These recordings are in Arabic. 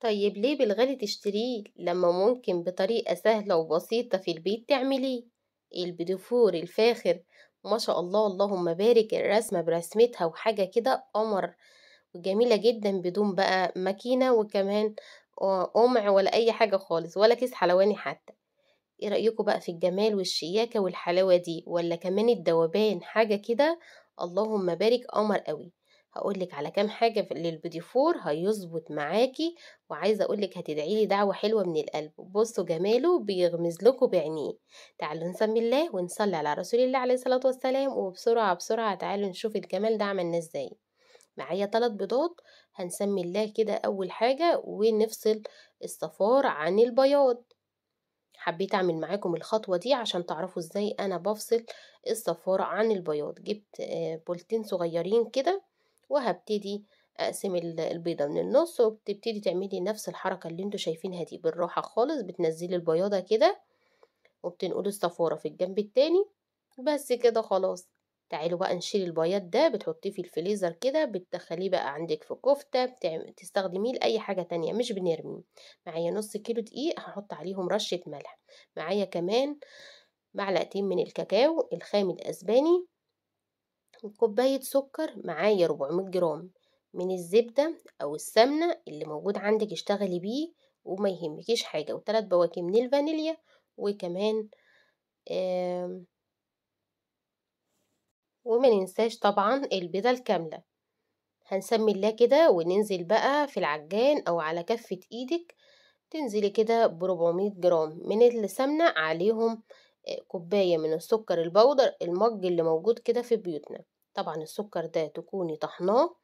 طيب ليه بالغالي تشتريه لما ممكن بطريقة سهلة وبسيطة في البيت تعمليه البديفور الفاخر ما شاء الله اللهم بارك الرسمة برسمتها وحاجة كده قمر وجميلة جدا بدون بقى ماكينة وكمان قمع ولا أي حاجة خالص ولا كيس حلواني حتى ايه رأيكم بقى في الجمال والشياكة والحلاوة دي ولا كمان الدوبان حاجة كده اللهم بارك قمر قوي هقولك على كام حاجة للبودي فور هيظبط معاكي وعايزة أقولك هتدعيلي دعوة حلوة من القلب بصوا جماله بيغمز لكم بعينيه تعالوا نسمي الله ونصلي على رسول الله عليه الصلاة والسلام وبسرعة بسرعة تعالوا نشوف الجمال ده عملناه ازاي معايا ثلاث بيضات هنسمي الله كده أول حاجة ونفصل الصفار عن البياض حبيت اعمل معاكم الخطوة دي عشان تعرفوا ازاي انا بفصل الصفارة عن البياض جبت آه، بولتين صغيرين كده وهبتدي اقسم البيضه من النص وبتبتدي تعملي نفس الحركه اللي انتوا شايفينها دي بالراحه خالص بتنزلي البياضه كده وبتنقلي الصفاره في الجنب التاني بس كده خلاص تعالوا بقى نشيل البياض ده بتحطيه في الفليزر كده بتدخليه بقى عندك في كفته بتستخدميه لاي حاجه تانية مش بنرمي معايا نص كيلو دقيق هحط عليهم رشه ملح معايا كمان معلقتين من الكاكاو الخام الاسباني كوباية سكر معايا 400 جرام من الزبدة أو السمنة اللي موجود عندك اشتغلي بيه وما يهمكيش حاجة وتلات بواكي من الفانيليا وكمان وما ننساش طبعا البيضة الكاملة هنسمي الله كده وننزل بقى في العجان أو على كفة إيدك تنزلي كده بربعمية جرام من السمنة عليهم كوباية من السكر البودر المج اللي موجود كده في بيوتنا طبعا السكر ده تكوني طحناه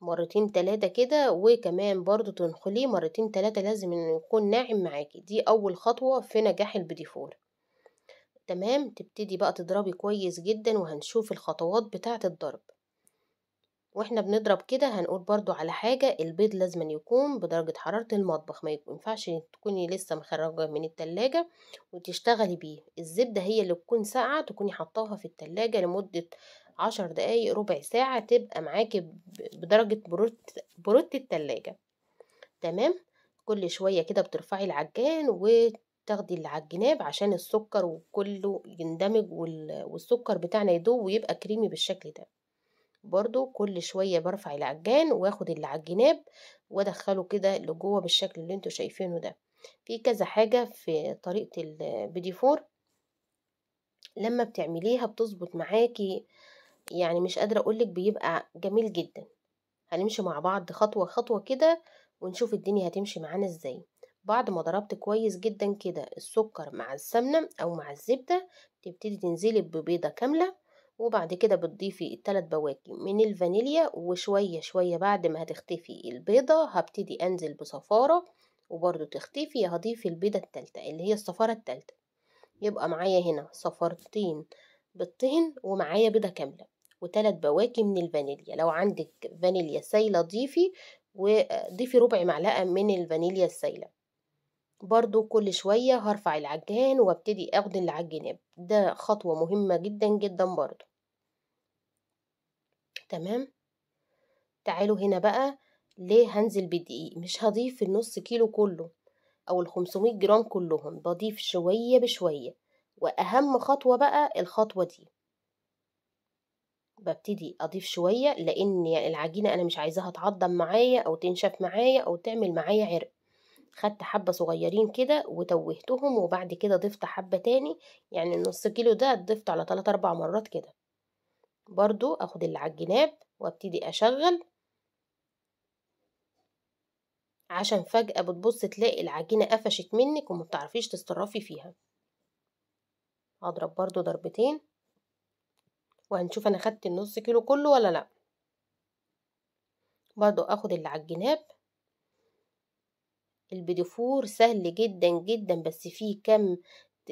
مرتين تلاتة كده وكمان برضو تنخليه مرتين تلاتة لازم انه يكون ناعم معاكي دي اول خطوة في نجاح البديفور تمام تبتدي بقى تضربي كويس جدا وهنشوف الخطوات بتاعة الضرب واحنا بنضرب كده هنقول برضو على حاجة البيض لازما يكون بدرجة حرارة المطبخ ما ينفعش تكوني لسه مخرجة من التلاجة وتشتغلي بيه الزبدة هي اللي تكون ساقعة تكوني حطاها في التلاجة لمدة عشر دقايق ربع ساعة تبقى معاكي بدرجة برودة التلاجة تمام كل شوية كده بترفعي العجان وتاخدي العجناب عشان السكر وكله يندمج والسكر بتاعنا يدوب ويبقى كريمي بالشكل ده برضو كل شوية برفع العجان واخد اللي على الجناب وادخله كده لجوه بالشكل اللي انتوا شايفينه ده في كذا حاجة في طريقة البيدي فور لما بتعمليها بتظبط معاكي يعني مش قادرة اقولك بيبقى جميل جدا هنمشي مع بعض خطوة خطوة كده ونشوف الدنيا هتمشي معانا ازاي بعد ما ضربت كويس جدا كده السكر مع السمنة او مع الزبدة تبتدي تنزلي ببيضة كاملة وبعد كده بتضيفي التلات بواكي من الفانيليا وشوية شوية بعد ما هتختفي البيضة هبتدي أنزل بصفارة وبرده تختفي هضيف البيضة التالتة اللي هي الصفارة التالتة يبقى معايا هنا صفارتين بالطهن ومعايا بيضة كاملة وتلات بواكي من الفانيليا لو عندك فانيليا سايلة ضيفي وضيفي ربع معلقة من الفانيليا السايلة برضو كل شوية هرفع العجان وابتدي اخد اللي ده خطوة مهمة جدا جدا برضو تمام تعالوا هنا بقى ليه هنزل بالدقيق مش هضيف النص كيلو كله او الخمسمية جرام كلهم بضيف شوية بشوية واهم خطوة بقى الخطوة دي ببتدي اضيف شوية لان العجينة انا مش عايزاها تعضم معايا او تنشف معايا او تعمل معايا عرق خدت حبة صغيرين كده وتوهتهم وبعد كده ضفت حبة تاني يعني النص كيلو ده ضفت على تلات أربع مرات كده برضو أخد اللي على الجناب وابتدي أشغل عشان فجأة بتبص تلاقي العجينة قفشت منك ومتعرفيش تصرفي فيها هضرب برضو ضربتين وهنشوف أنا خدت النص كيلو كله ولا لأ برضو أخد اللي على الجناب البديفور سهل جدا جدا بس فيه كم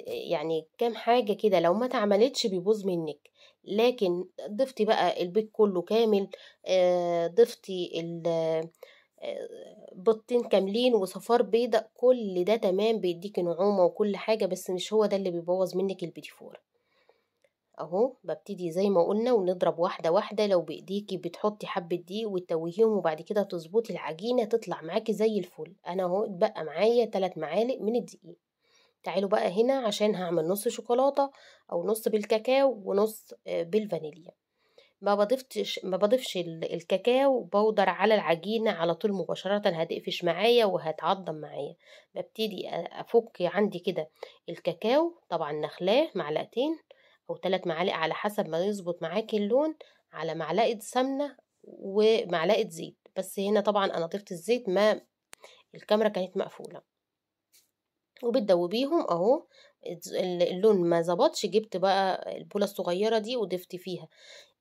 يعني كم حاجة كده لو ما تعملتش بيبوظ منك لكن ضفتي بقى البيت كله كامل ضفتي بيضتين كاملين وصفار بيضاء كل ده تمام بيديك نعومة وكل حاجة بس مش هو ده اللي بيبوظ منك البيديفور اهو ببتدي زي ما قلنا ونضرب واحدة واحدة لو بايديكي بتحطي حبة دي وتتوهيهم وبعد كده تظبطي العجينة تطلع معاكي زي الفل انا اهو اتبقى معايا تلات معالق من الدقيق تعالوا بقى هنا عشان هعمل نص شوكولاتة او نص بالكاكاو ونص آه، بالفانيليا ما بضيفش ما بضيفش الكاكاو بودر على العجينة على طول مباشرة هتقفش معايا وهتعضم معايا ببتدي افك عندي كده الكاكاو طبعا نخلاه معلقتين أو ثلاث معالق على حسب ما يظبط معاكي اللون على معلقة سمنة ومعلقة زيت بس هنا طبعا أنا ضفت الزيت ما الكاميرا كانت مقفولة وبتدوبيهم اهو اللون ما ظبطش جبت بقى البوله الصغيره دي وضفت فيها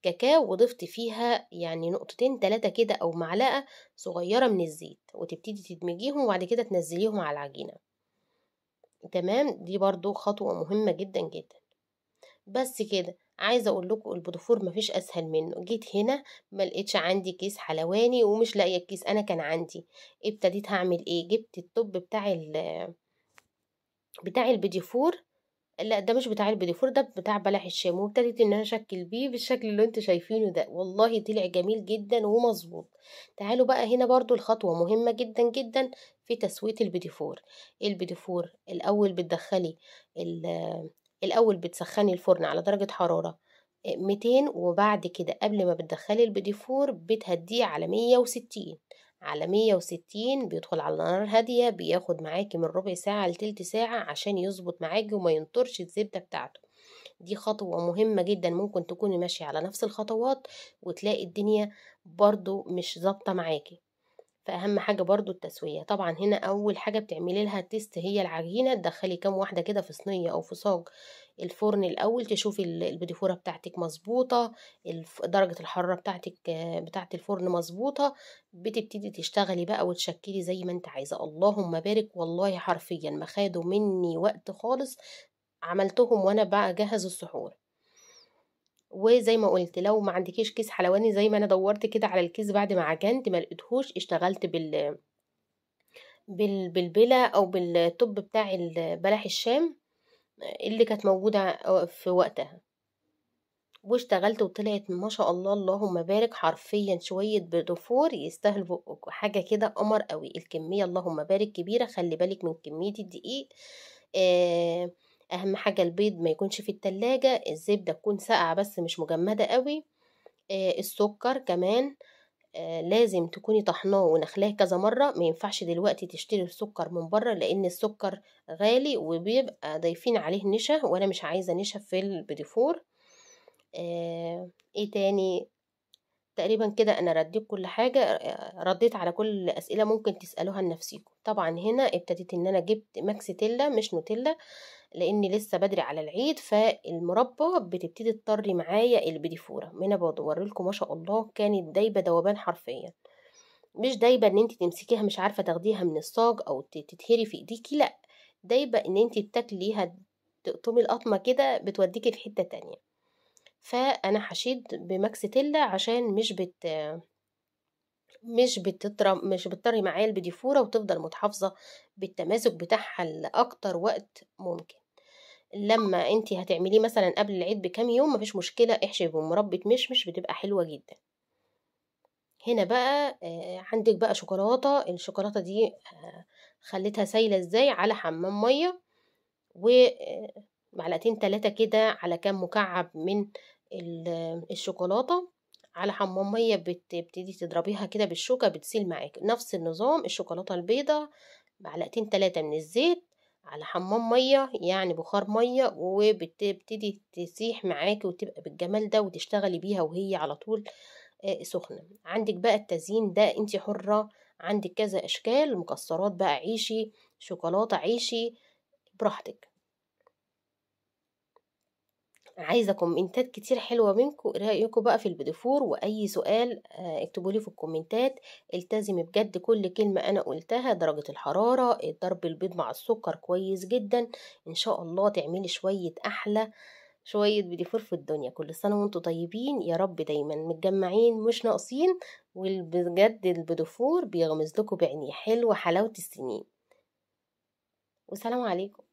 كاكاو وضفت فيها يعني نقطتين تلاتة كده او معلقه صغيره من الزيت وتبتدي تدمجيهم وبعد كده تنزليهم على العجينه تمام دي برضو خطوه مهمه جدا جدا بس كده عايزه اقول لكم البودفور مفيش اسهل منه جيت هنا ما لقيتش عندي كيس حلواني ومش لاقيه الكيس انا كان عندي ابتديت هعمل ايه جبت الطب بتاع ال بتاع البديفور لا ده مش بتاع البديفور ده بتاع بلح الشام وابتديت ان انا اشكل بيه بالشكل اللي انتوا شايفينه ده والله طلع جميل جدا ومظبوط تعالوا بقى هنا برضو الخطوه مهمه جدا جدا في تسويه البديفور البديفور الاول بتدخلي الأول بتسخني الفرن على درجة حرارة 200 آه، وبعد كده قبل ما بتدخلي البيدي فور بتهديه على 160 على 160 بيدخل على نار هادية بياخد معاكي من ربع ساعة لتلت ساعة عشان يظبط معاكي وما ينطرش الزبدة بتاعته دي خطوة مهمة جدا ممكن تكوني ماشية على نفس الخطوات وتلاقي الدنيا برضو مش ظابطة معاكي فأهم حاجة برضو التسوية طبعا هنا أول حاجة بتعملي لها تيست هي العجينة تدخلي كام واحدة كده في صينية أو في صاج الفرن الأول تشوفي البديفورة بتاعتك مظبوطة درجة الحرارة بتاعتك بتاعت الفرن مظبوطة بتبتدي تشتغلي بقى وتشكلي زي ما انت عايزة اللهم بارك والله حرفيا ما خادوا مني وقت خالص عملتهم وأنا بقى جهز السحور وزي ما قلت لو ما عندكيش كيس حلواني زي ما انا دورت كده على الكيس بعد ما عجنت ما لقيتهوش اشتغلت بال بالبلا او بالطب بتاع بلح الشام اللي كانت موجوده في وقتها واشتغلت وطلعت ما شاء الله اللهم بارك حرفيا شوية بدفور يستاهل بقك حاجة كده قمر قوي الكمية اللهم بارك كبيرة خلي بالك من كمية الدقيق آه اهم حاجة البيض ما يكونش في التلاجة الزبدة تكون ساقعة بس مش مجمدة قوي آه، السكر كمان آه، لازم تكوني طحناه ونخلاه كذا مرة مينفعش دلوقتي تشتري السكر من بره لان السكر غالي وبيبقى ضايفين عليه نشا وانا مش عايزة نشا في البديفور آه، ايه تاني تقريبا كده انا رديت كل حاجة رديت على كل اسئلة ممكن تسألوها لنفسيكم طبعا هنا ابتديت ان انا جبت ماكسيتيلا مش نوتيلا لان لسه بدري على العيد فالمربى بتبتدي تطري معايا البديفوره من انا لكم ما شاء الله كانت دايبه دوبان حرفيا مش دايبه ان انت تمسكيها مش عارفه تاخديها من الصاج او تتهري في ايديكي لا دايبه ان انت بتاكليها تقطمي القطمه كده بتوديكي في حته تانية فانا حشيد بماكسيتيلا عشان مش بت مش بتطرى مش بتطري معايا البديفوره وتفضل متحافظه بالتماسك بتاعها لاكتر وقت ممكن لما انت هتعمليه مثلا قبل العيد بكام يوم مفيش مشكله احشي بمربى مشمش بتبقى حلوه جدا هنا بقى آه، عندك بقى شوكولاته الشوكولاته دي آه، خليتها سايله ازاي على حمام ميه ومعلقتين آه، تلاتة كده على كام مكعب من الشوكولاته على حمام ميه بتبتدي تضربيها كده بالشوكه بتسيل معاك نفس النظام الشوكولاته البيضه معلقتين تلاتة من الزيت على حمام ميه يعني بخار ميه وبتبتدي تسيح معاكي وتبقى بالجمال ده وتشتغلي بيها وهي على طول آه، سخنه عندك بقى التزيين ده انت حره عندك كذا اشكال مكسرات بقى عيشي شوكولاته عيشي براحتك عايزة كومنتات كتير حلوة منكم إيه رأيكم بقى في البديفور وأي سؤال آه، اكتبوا لي في الكومنتات التزمي بجد كل كلمة أنا قلتها درجة الحرارة ضرب البيض مع السكر كويس جدا إن شاء الله تعملي شوية أحلى شوية بديفور في الدنيا كل سنة وانتم طيبين يا رب دايما متجمعين مش ناقصين وبجد البديفور بيغمز لكم بعينيه حلوة حلاوة السنين والسلام عليكم